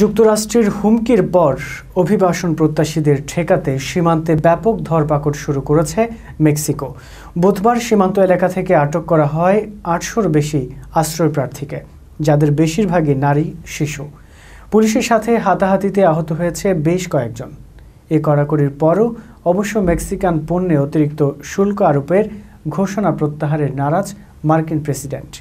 যুক্তরাষ্ট্রের হুমকির পর অভিবাসন প্রত্যাশীদের ঠেকাতে সীমান্তে ব্যাপক ধরপাকড় শুরু করেছে মেক্সিকো বুধবার সীমান্ত এলাকা থেকে আটক করা হয় আটশোর বেশি আশ্রয় প্রার্থীকে যাদের বেশিরভাগই নারী শিশু পুলিশের সাথে হাতাহাতিতে আহত হয়েছে বেশ কয়েকজন এ কড়াকড়ির পরও অবশ্য মেক্সিকান পণ্যে অতিরিক্ত শুল্ক আরোপের ঘোষণা প্রত্যাহারের নারাজ মার্কিন প্রেসিডেন্ট